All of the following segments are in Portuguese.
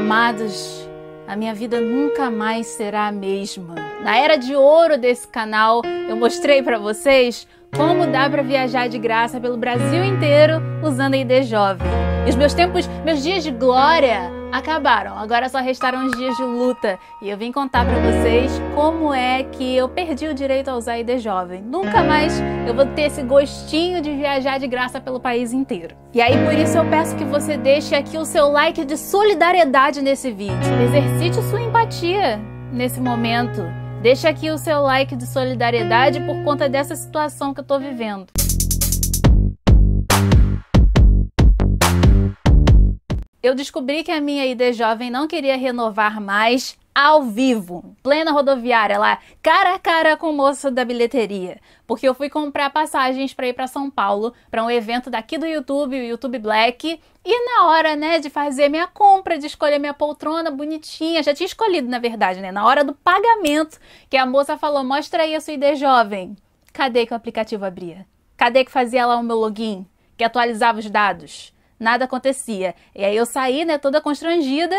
Amados, a minha vida nunca mais será a mesma. Na era de ouro desse canal, eu mostrei para vocês como dá para viajar de graça pelo Brasil inteiro usando a ID Jovem. E os meus tempos, meus dias de glória acabaram, agora só restaram os dias de luta e eu vim contar para vocês como é que eu perdi o direito a usar ID jovem. Nunca mais eu vou ter esse gostinho de viajar de graça pelo país inteiro. E aí por isso eu peço que você deixe aqui o seu like de solidariedade nesse vídeo. Exercite sua empatia nesse momento. Deixa aqui o seu like de solidariedade por conta dessa situação que eu tô vivendo. eu descobri que a minha ID jovem não queria renovar mais ao vivo, plena rodoviária lá, cara a cara com o moço da bilheteria, porque eu fui comprar passagens para ir para São Paulo para um evento daqui do YouTube, o YouTube Black, e na hora, né, de fazer minha compra, de escolher minha poltrona bonitinha, já tinha escolhido na verdade, né, na hora do pagamento, que a moça falou: "Mostra aí a sua ID jovem". Cadê que o aplicativo abria? Cadê que fazia lá o meu login, que atualizava os dados? nada acontecia. E aí eu saí, né, toda constrangida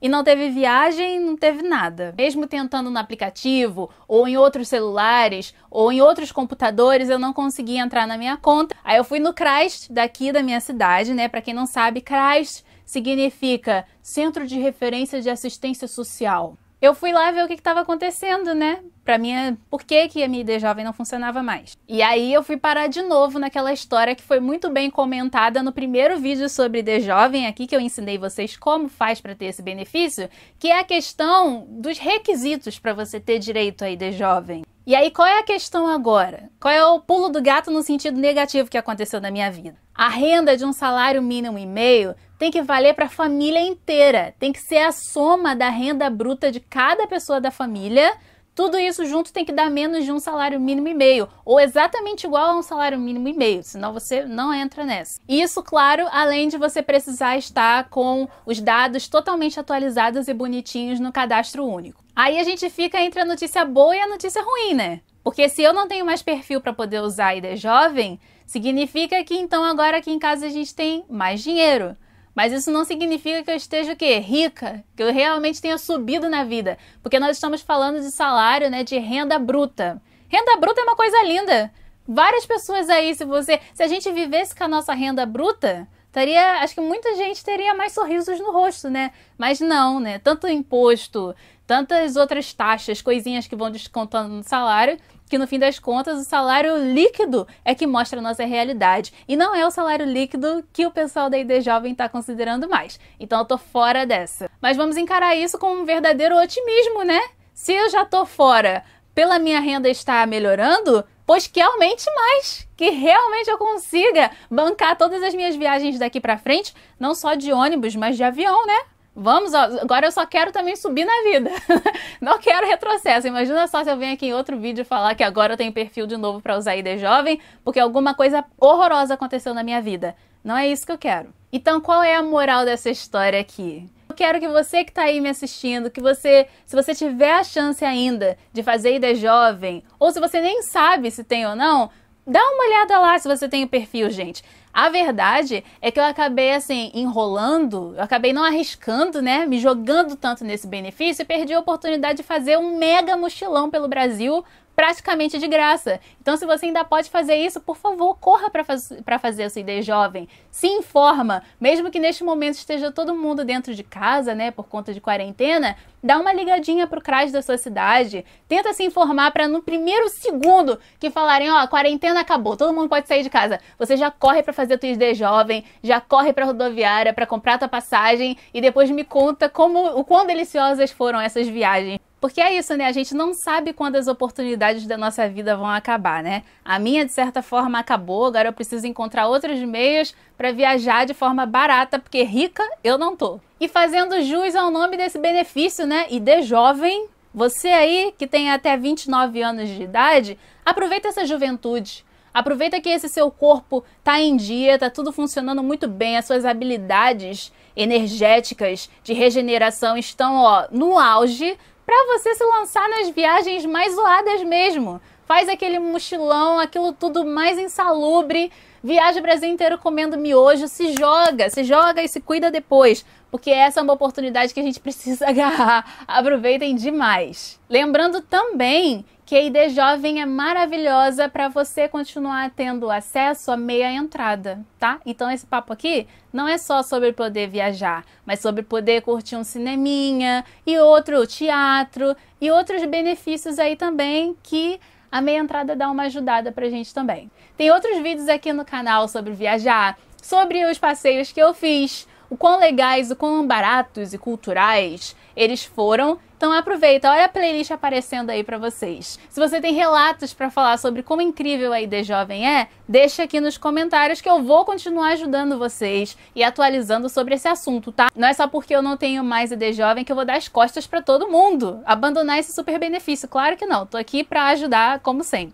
e não teve viagem, não teve nada. Mesmo tentando no aplicativo, ou em outros celulares, ou em outros computadores, eu não consegui entrar na minha conta. Aí eu fui no CRAS daqui da minha cidade, né? Para quem não sabe, CRAS significa Centro de Referência de Assistência Social eu fui lá ver o que estava acontecendo, né? Pra minha. Por que, que a minha ID jovem não funcionava mais? E aí eu fui parar de novo naquela história que foi muito bem comentada no primeiro vídeo sobre ID jovem, aqui que eu ensinei vocês como faz para ter esse benefício, que é a questão dos requisitos para você ter direito a ID jovem. E aí, qual é a questão agora? Qual é o pulo do gato no sentido negativo que aconteceu na minha vida? A renda de um salário mínimo e meio tem que valer para a família inteira, tem que ser a soma da renda bruta de cada pessoa da família. Tudo isso junto tem que dar menos de um salário mínimo e meio, ou exatamente igual a um salário mínimo e meio, senão você não entra nessa. Isso, claro, além de você precisar estar com os dados totalmente atualizados e bonitinhos no cadastro único. Aí a gente fica entre a notícia boa e a notícia ruim, né? Porque se eu não tenho mais perfil para poder usar a ID é jovem, Significa que então agora aqui em casa a gente tem mais dinheiro. Mas isso não significa que eu esteja o quê? Rica, que eu realmente tenha subido na vida, porque nós estamos falando de salário, né, de renda bruta. Renda bruta é uma coisa linda. Várias pessoas aí, se você, se a gente vivesse com a nossa renda bruta, Teria, acho que muita gente teria mais sorrisos no rosto, né? Mas não, né? Tanto imposto, tantas outras taxas, coisinhas que vão descontando no salário, que no fim das contas o salário líquido é que mostra a nossa realidade. E não é o salário líquido que o pessoal da ID Jovem está considerando mais. Então eu tô fora dessa. Mas vamos encarar isso com um verdadeiro otimismo, né? Se eu já tô fora pela minha renda estar melhorando, pois que aumente mais, que realmente eu consiga bancar todas as minhas viagens daqui para frente, não só de ônibus, mas de avião, né? Vamos, agora eu só quero também subir na vida. Não quero retrocesso. Imagina só se eu venho aqui em outro vídeo falar que agora eu tenho perfil de novo para usar ID jovem, porque alguma coisa horrorosa aconteceu na minha vida. Não é isso que eu quero. Então, qual é a moral dessa história aqui? Eu quero que você que está aí me assistindo, que você, se você tiver a chance ainda de fazer ID Jovem, ou se você nem sabe se tem ou não, dá uma olhada lá se você tem o perfil, gente. A verdade é que eu acabei assim enrolando, eu acabei não arriscando, né, me jogando tanto nesse benefício e perdi a oportunidade de fazer um mega mochilão pelo Brasil praticamente de graça. Então, se você ainda pode fazer isso, por favor, corra para faz, fazer essa ideia jovem. Se informa, mesmo que neste momento esteja todo mundo dentro de casa, né, por conta de quarentena, dá uma ligadinha pro CRAS da sua cidade, tenta se informar para no primeiro segundo que falarem, ó, oh, a quarentena acabou, todo mundo pode sair de casa. Você já corre para fazer a tua ideia jovem, já corre para rodoviária para comprar tua passagem e depois me conta como o quão deliciosas foram essas viagens. Porque é isso, né? A gente não sabe quando as oportunidades da nossa vida vão acabar, né? A minha, de certa forma, acabou, agora eu preciso encontrar outros meios para viajar de forma barata, porque rica eu não tô. E fazendo jus ao nome desse benefício, né? E de jovem, você aí que tem até 29 anos de idade, aproveita essa juventude. Aproveita que esse seu corpo tá em dia, tá tudo funcionando muito bem, as suas habilidades energéticas de regeneração estão ó, no auge para você se lançar nas viagens mais zoadas mesmo. Faz aquele mochilão, aquilo tudo mais insalubre Viaja o Brasil inteiro comendo miojo, se joga, se joga e se cuida depois, porque essa é uma oportunidade que a gente precisa agarrar. Aproveitem demais. Lembrando também que a ID Jovem é maravilhosa para você continuar tendo acesso à meia entrada, tá? Então esse papo aqui não é só sobre poder viajar, mas sobre poder curtir um cineminha e outro teatro e outros benefícios aí também que a meia entrada dá uma ajudada pra gente também. Tem outros vídeos aqui no canal sobre viajar, sobre os passeios que eu fiz, o quão legais, o quão baratos e culturais eles foram. Então aproveita, olha a playlist aparecendo aí para vocês. Se você tem relatos para falar sobre como incrível a ID Jovem é, deixa aqui nos comentários que eu vou continuar ajudando vocês e atualizando sobre esse assunto, tá? Não é só porque eu não tenho mais ID Jovem que eu vou dar as costas para todo mundo, abandonar esse super benefício. Claro que não, tô aqui para ajudar como sempre.